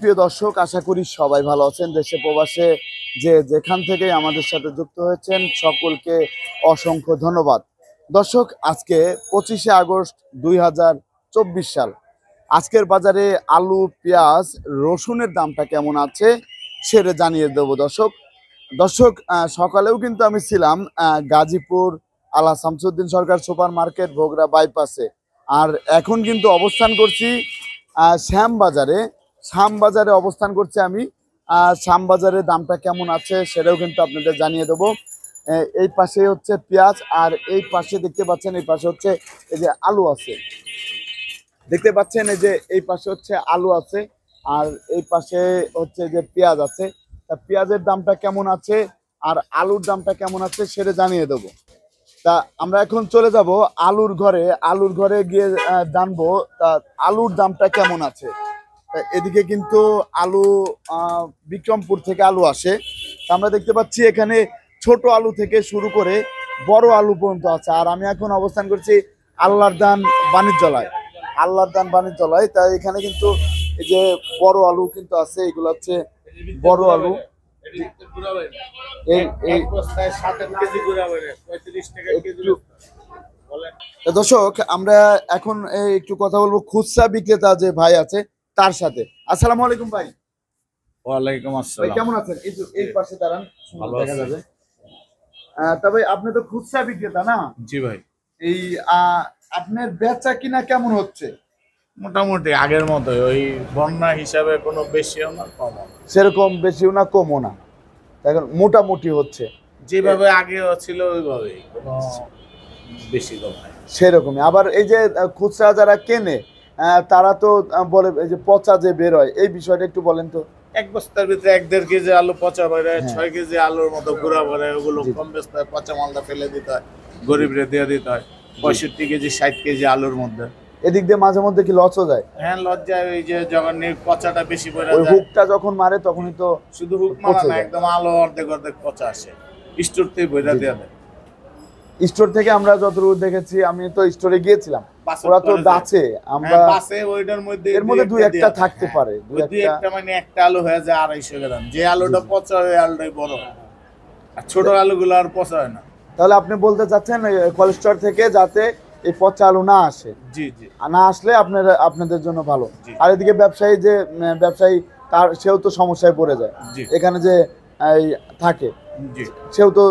প্রিয় দর্শক আশা করি সবাই ভালো আছেন দেশে প্রবাসে যে যেখান থেকে আমাদের সাথে যুক্ত হয়েছেন সকলকে অসংখ্য ধন্যবাদ দর্শক আজকে পঁচিশে আগস্ট দুই সাল আজকের বাজারে আলু পেঁয়াজ রসুনের দামটা কেমন আছে সেটা জানিয়ে দেব দর্শক দর্শক সকালেও কিন্তু আমি ছিলাম গাজীপুর আলা শামসুদ্দিন সরকার সুপার মার্কেট ভোগরা বাইপাসে আর এখন কিন্তু অবস্থান করছি শ্যাম বাজারে শ্যামবাজারে অবস্থান করছি আমি আর শ্যামবাজারের দামটা কেমন আছে সেটাও কিন্তু আপনাদের জানিয়ে দেবো এই পাশে হচ্ছে পেঁয়াজ আর এই পাশে দেখতে পাচ্ছেন এই পাশে হচ্ছে এই যে আলু আছে দেখতে পাচ্ছেন এই যে এই পাশে হচ্ছে আলু আছে আর এই পাশে হচ্ছে যে পেঁয়াজ আছে তা পেঁয়াজের দামটা কেমন আছে আর আলুর দামটা কেমন আছে সেটা জানিয়ে দেব তা আমরা এখন চলে যাব আলুর ঘরে আলুর ঘরে গিয়ে জানবো তা আলুর দামটা কেমন আছে এদিকে কিন্তু আলু বিক্রমপুর থেকে আলু আসে আমরা দেখতে পাচ্ছি এখানে ছোট আলু থেকে শুরু করে বড় আলু পর্যন্ত আছে আর আমি এখন অবস্থান করছি আল্লাহর দান বাণিজ্যলায় আল্লাহর দান বাণিজ্যলায় তাই এখানে কিন্তু এই যে বড় আলু কিন্তু আছে এগুলো হচ্ছে বড় আলু দর্শক আমরা এখন একটু কথা বলবো খুচরা বিক্রেতা যে ভাই আছে তার সাথে আসসালামু আলাইকুম ভাই ওয়ালাইকুম আসসালাম ভাই কেমন আছেন এই এই পাশে দাঁড়ান দেখা যাবে তবে আপনি তো খুচরা বিক্রেতা না জি ভাই এই আপনার বেচা কিনা কেমন হচ্ছে মোটামুটি আগের মতো ওই বন্যা হিসাবে কোনো বেশিও না কম সেরকম বেশিও না কমও না এখন মোটামুটি হচ্ছে যেভাবে আগে ছিল ওইভাবেই কোনো আচ্ছা। বেশি কম সেরকমই আবার এই যে খুচরা যারা কেনে তারা তো বলে যে পচা যে বের হয় এই বিষয়টা একটু বলেন তো এক বস্তার ভিতরে এক দেড় কেজি আলু পচা বেরোয় হ্যাঁ। ছয় কেজি আলুর মতো গুঁড়া বেরোয় ওগুলো কম বেস্তায় পচা মালটা ফেলে দিতে হয় গরিবরে দিয়ে দিতে হয় পঁয়ষট্টি কেজি ষাট কেজি আলুর মধ্যে এদিক দিয়ে মাঝে মধ্যে কি লসও যায় হ্যাঁ লস যায় ওই যে যখন পচাটা বেশি পরে ওই হুকটা যখন মারে তখনই তো শুধু হুক মারা না একদম আলো অর্ধেক অর্ধেক পচা আসে স্টোরতেই বইরা দেওয়া দেয় স্টোর থেকে আমরা যতটুকু দেখেছি আমি তো স্টোরে গিয়েছিলাম ওরা তো আছে হ্যাঁ, আমরা ওইটার মধ্যে এর মধ্যে দুই একটা থাকতে পারে হ্যাঁ, একটা মানে একটা আলু হয়ে যায় আড়াইশো গ্রাম যে আলুটা পচা ওই আলোটাই বড় আর ছোট আলুগুলো আর পচা হয় না তাহলে আপনি বলতে চাচ্ছেন কোলেস্টর থেকে যাতে এই পচা আলু না আসে জি জি না আসলে আপনার আপনাদের জন্য ভালো আর এদিকে ব্যবসায়ী যে ব্যবসায়ী তার সেও তো সমস্যায় পড়ে যায় এখানে যে থাকে সেও তো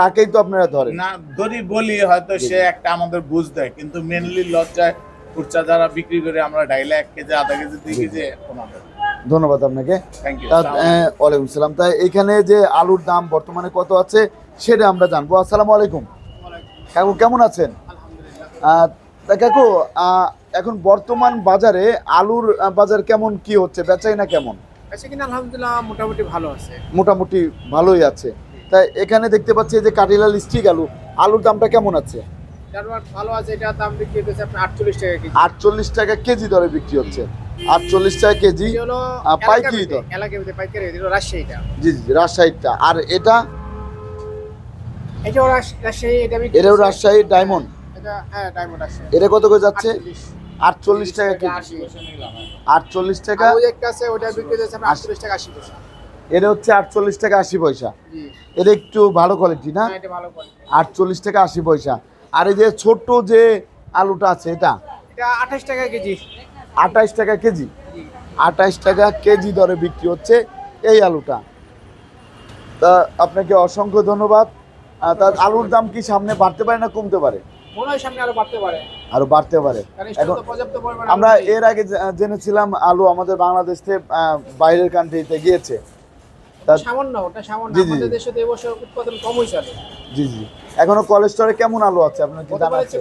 তাকেই তো আপনারা ধরেন না ধরি বলি হয়তো সে একটা আমাদের বুঝ দেয় কিন্তু মেনলি লজ্জায় কুরচা যারা বিক্রি করে আমরা ডাইলে এক কেজি আধা কেজি দুই কেজি ধন্যবাদ আপনাকে ওয়ালাইকুম সালাম তাই এখানে যে আলুর দাম বর্তমানে কত আছে সেটা আমরা জানবো আসসালামু আলাইকুম কাকু কেমন আছেন তা কাকু এখন বর্তমান বাজারে আলুর বাজার কেমন কি হচ্ছে বেচাই না কেমন আলহামদুলিল্লাহ মোটামুটি ভালো আছে মোটামুটি ভালোই আছে তাই এখানে দেখতে পাচ্ছি যে কাটিলাল স্টিক আলু আলুর দামটা কেমন আছে ভালো আছে আটচল্লিশ টাকা কেজি দরে বিক্রি হচ্ছে আটচল্লিশ টাকা কেজি পাইকারি রাজশাহীটা জি জি রাজশাহীটা আর এটা এটাও রাজশাহী এটা ডায়মন্ড হ্যাঁ, এটা কত করে যাচ্ছে আটচল্লিশ টাকা আটচল্লিশ টাকা আটচল্লিশ টাকা আশি এটা হচ্ছে আটচল্লিশ টাকা আশি পয়সা এটা একটু ভালো কোয়ালিটি না আটচল্লিশ টাকা আশি পয়সা আর এই যে ছোট যে আলুটা আছে এটা আঠাশ টাকা কেজি আঠাশ টাকা কেজি আঠাশ টাকা কেজি দরে বিক্রি হচ্ছে এই আলুটা তা আপনাকে অসংখ্য ধন্যবাদ তার আলুর দাম কি সামনে বাড়তে পারে না কমতে পারে আরো বাড়তে পারে এখন আমরা এর আগে জেনেছিলাম আলু আমাদের বাংলাদেশ থেকে বাইরের কান্ট্রিতে গিয়েছে সামান্য ওটা সামান্য আমাদের দেশে উৎপাদন কমই জি জি কেমন আলু আছে আপনার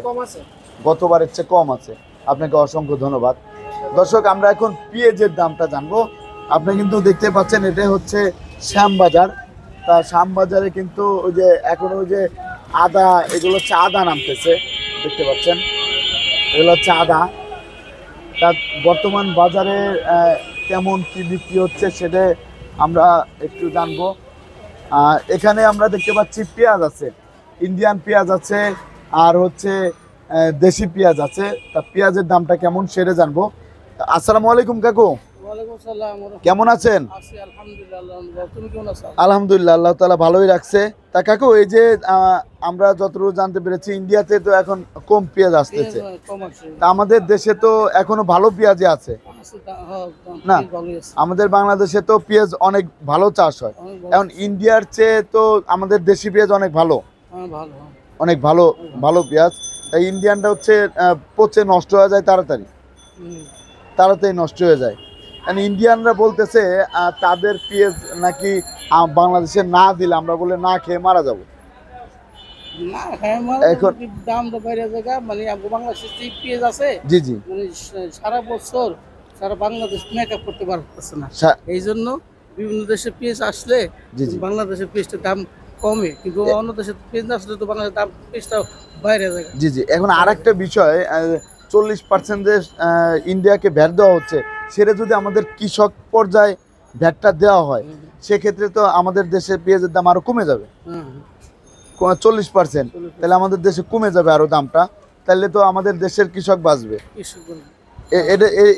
কম আছে গতবারের চেয়ে কম আছে আপনাকে অসংখ্য ধন্যবাদ দর্শক আমরা এখন দামটা জানবো আপনি কিন্তু দেখতে পাচ্ছেন এটা হচ্ছে শ্যামবাজার তা শ্যামবাজারে কিন্তু ওই যে এখন ওই যে আদা এগুলো হচ্ছে আদা নামতেছে দেখতে পাচ্ছেন এগুলো হচ্ছে আদা তা বর্তমান বাজারে কেমন কি বিক্রি হচ্ছে সেটা আমরা একটু জানবো এখানে আমরা দেখতে পাচ্ছি পেঁয়াজ আছে ইন্ডিয়ান পেঁয়াজ আছে আর হচ্ছে দেশি পেঁয়াজ আছে তা পেঁয়াজের দামটা কেমন সেটা জানবো আসসালামু আলাইকুম কাকু কেমন আছেন আলহামদুলিল্লাহ আল্লাহ তালা ভালোই রাখছে তা কাকু এই যে আমরা যতটুকু জানতে পেরেছি ইন্ডিয়াতে তো এখন কম পেঁয়াজ আসতেছে হ্যাঁ, আমাদের দেশে তো এখনো ভালো পেঁয়াজে আছে হ্যাঁ, না আমাদের বাংলাদেশে তো পেঁয়াজ অনেক ভালো চাষ হয় এখন ইন্ডিয়ার চেয়ে তো আমাদের দেশি পেঁয়াজ অনেক ভালো হ্যাঁ, অনেক ভালো ভালো পেঁয়াজ তাই ইন্ডিয়ানটা হচ্ছে পচে নষ্ট হয়ে যায় তাড়াতাড়ি তাড়াতাড়ি নষ্ট হয়ে যায় ইন্ডিয়ানরা বলতেছে তাদের পেজ নাকি বাংলাদেশে না দিলে আমরা বলে না খেয়ে মারা যাবো হ্যাঁ, এখন দাম তো মানে বাইরে আছে জি জি মানে সারা বছর সারা বাংলাদেশ করতে পারতেছে না এই জন্য বিভিন্ন দেশে আসলে দাম কমে কিন্তু অন্য আসলে তো বাংলাদেশের দাম বাইরে জি জি এখন আরেকটা বিষয় চল্লিশ পার্সেন্ট ইন্ডিয়াকে ভ্যাট দেওয়া হচ্ছে সেটা যদি আমাদের কৃষক পর্যায়ে ভ্যাটটা দেওয়া হয় সেক্ষেত্রে তো আমাদের দেশে পেঁয়াজের দাম আরও কমে যাবে চল্লিশ পার্সেন্ট তাহলে আমাদের দেশে কমে যাবে আরও দামটা তাহলে তো আমাদের দেশের কৃষক বাঁচবে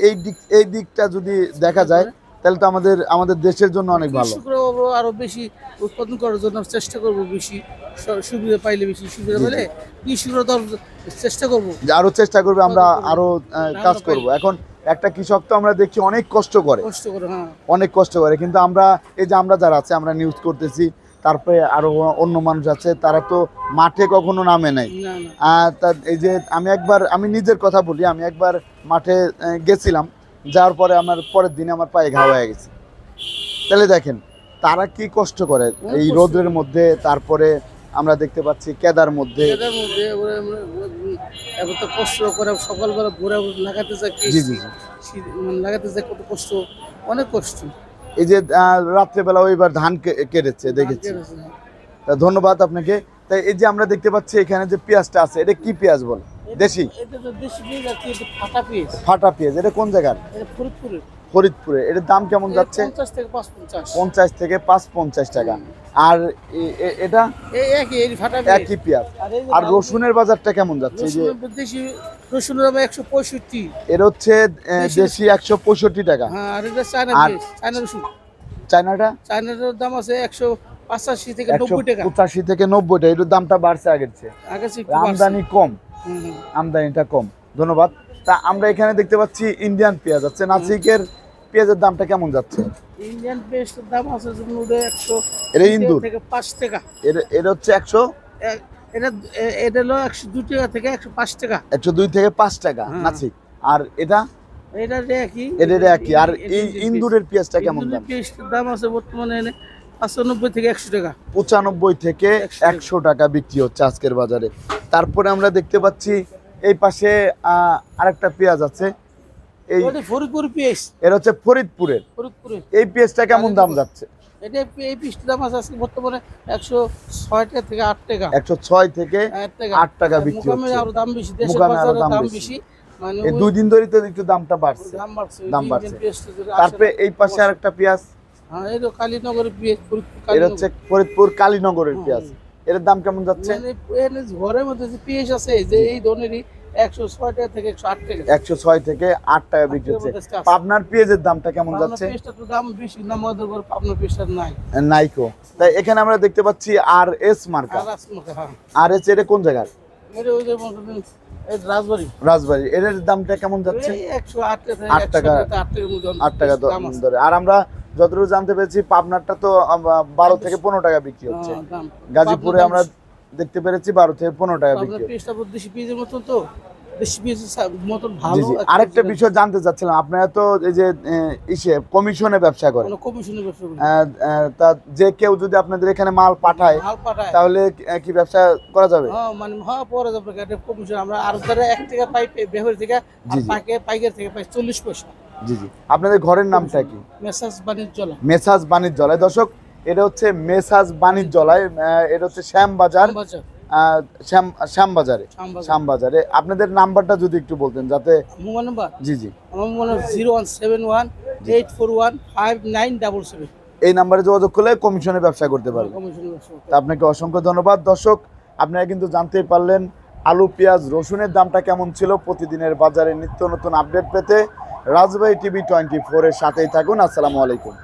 এই দিক এই দিকটা যদি দেখা যায় তাহলে তো আমাদের আমাদের দেশের জন্য অনেক ভালো আরো বেশি উৎপাদন করার জন্য চেষ্টা করব বেশি সুবিধা পাইলে বেশি সুবিধা পেলে কৃষকরা তো চেষ্টা করবো আরো চেষ্টা করবে আমরা আরো কাজ করব এখন একটা কৃষক তো আমরা দেখি অনেক কষ্ট করে হ্যাঁ। অনেক কষ্ট করে কিন্তু আমরা এই যে আমরা যারা আছে আমরা নিউজ করতেছি তারপরে আরো অন্য মানুষ আছে তারা তো মাঠে কখনো নামে নাই আর এই যে আমি একবার আমি নিজের কথা বলি আমি একবার মাঠে গেছিলাম যাওয়ার পরে আমার পরের দিনে আমার পায়ে ঘা হয়ে গেছে তাহলে দেখেন তারা কি কষ্ট করে এই রোদ্রের মধ্যে তারপরে আমরা দেখতে পাচ্ছি কেদার মধ্যে এখন তো কষ্ট করে সকালবেলা ঘুরে লাগাতে যায় জি মানে কত কষ্ট অনেক কষ্ট এই যে রাত্রেবেলা ওইবার ধান কেটেছে দেখেছি ধন্যবাদ আপনাকে তাই এই যে আমরা দেখতে পাচ্ছি এখানে যে পেঁয়াজটা আছে এটা কি পেঁয়াজ বলে দেশি ফাটা পেঁয়াজ ফাটা পেঁয়াজ এটা কোন জায়গার ফরিদপুরের ফরিদপুরে এটার দাম কেমন যাচ্ছে পঞ্চাশ থেকে পাঁচ পঞ্চাশ টাকা আর এটা একই পেঁয়াজ আর রসুনের বাজারটা কেমন যাচ্ছে এর হচ্ছে দেশি একশো পঁয়ষট্টি টাকা হ্যাঁ, আর এটা চায়না চায়না রসুন চায়নাটা চায়নাটার দাম আছে একশো পঁচাশি থেকে নব্বই টাকা পঁচাশি থেকে নব্বই টাকা এটার দামটা বাড়ছে আগের চেয়ে আমদানি কম আমদানিটা কম ধন্যবাদ তা আমরা এখানে দেখতে পাচ্ছি ইন্ডিয়ান পেঁয়াজ আছে আচ্ছা, নাসিকের পেঁয়াজের দামটা কেমন যাচ্ছে ইন্ডিয়ান দাম আছে এটা ইন্দুর পাঁচ টাকা এটা হচ্ছে একশো হলো একশো দুই টাকা থেকে একশো পাঁচ টাকা একশো দুই থেকে পাঁচ টাকা হ্যাঁ। আর এটা এটা একই আর এই ইন্দুরের পেঁয়াজটা কেমন দাম আছে বর্তমানে থেকে একশো টাকা পঁচানব্বই থেকে একশো টাকা বিক্রি হচ্ছে আজকের বাজারে তারপরে আমরা দেখতে পাচ্ছি এই পাশে আরেকটা পেঁয়াজ আছে এই ফরিদপুর পেঁয়াজ এর হচ্ছে ফরিদপুরের ফরিদপুরের এই পেঁয়াজটা কেমন দাম যাচ্ছে এটা এই একশো থেকে আট টাকা একশো ছয় থেকে আট টাকা আরো দাম বেশি দাম বেশি মানে তো একটু দামটা বাড়ছে দাম বাড়ছে তারপরে এই পাশে পেঁয়াজ হ্যাঁ এই তো কালীনগরের ফরিদপুর কালীনগরের পেঁয়াজ এর দাম কেমন যাচ্ছে মানে যে এই ধরনেরই একশো থেকে একশো ছয় থেকে আট টাকা বিক্রি নাইকো এখানে আমরা দেখতে পাচ্ছি হ্যাঁ। কোন রাজবাড়ি রাজবাড়ি এর দামটা কেমন যাচ্ছে একশো আট টাকা আট টাকা আর আমরা যতটুকু জানতে পেরেছি পাবনারটা তো বারো আচ্ছা। থেকে পনেরো টাকা বিক্রি হ্যাঁ, হচ্ছে গাজীপুরে আমরা দেখতে পেরেছি বারো থেকে পনেরো টাকা বিক্রি আরেকটা বিষয় জানতে চাচ্ছিলাম আপনারা তো এই যে ইসে কমিশনে ব্যবসা করেন তা যে কেউ যদি আপনাদের এখানে মাল পাঠায় তাহলে কি ব্যবসা করা যাবে হ্যাঁ, মানে হ্যাঁ, কমিশন আমরা আরো ধরে এক টাকা পাই থেকে পাইকার থেকে পাই চল্লিশ পয়সা জি জি আপনাদের ঘরের নামটা কি মেসাজ বাণিজ্য মেসাজ বাণিজ্যলয় দর্শক এটা হচ্ছে মেসাজ বাণিজ্যলয় এটা হচ্ছে শ্যামবাজার শ্যাম শ্যামবাজারে শ্যামবাজারে আপনাদের নাম্বারটা যদি একটু বলতেন যাতে জি জি আমার mobile zero one seven one eight four one five nine double seven এই নাম্বারে যোগাযোগ করলে কমিশনের ব্যবসা করতে পারবেন আপনাকে অসংখ্য ধন্যবাদ দর্শক আপনারা কিন্তু জানতেই পারলেন আলু পেঁয়াজ রসুনের দামটা কেমন ছিল প্রতিদিনের বাজারে নিত্য নতুন আপডেট পেতে রাজবাহী টিভি টোয়েন্টি ফোরের সাথেই থাকুন আসসালামু আলাইকুম